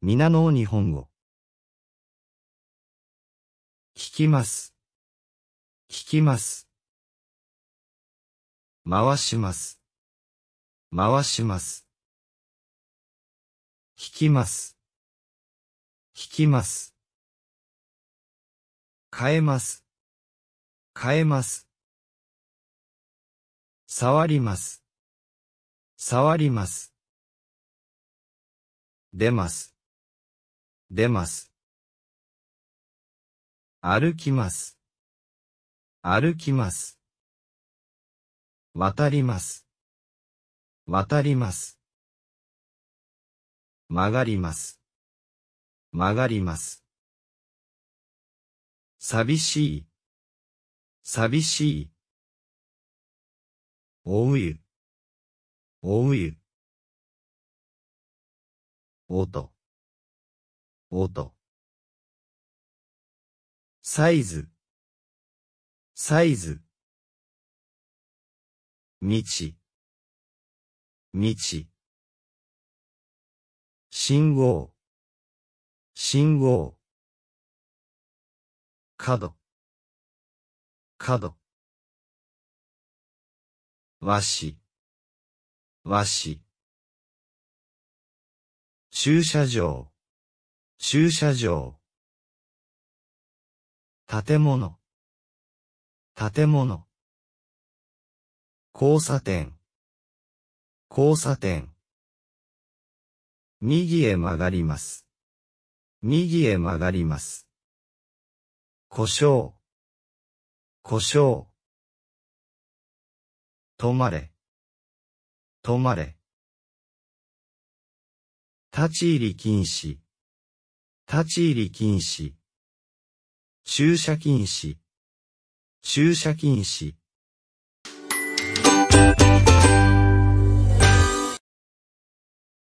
皆の日本語。聞きます。聞きます。回します。回します。聞きます。聞きます。変えます。変えます。触ります。触ります。出ます。出ます。歩きます。歩きます。渡ります。渡ります。曲がります。曲がります。寂しい。寂しい。おう大湯。大湯。音。音サイズサイズ道道信号信号角角和紙和紙駐車場駐車場建物建物交差点交差点右へ曲がります。右へ曲がります。故障故障止まれ止まれ立ち入り禁止立ち入り禁止、駐車禁止、駐車禁止。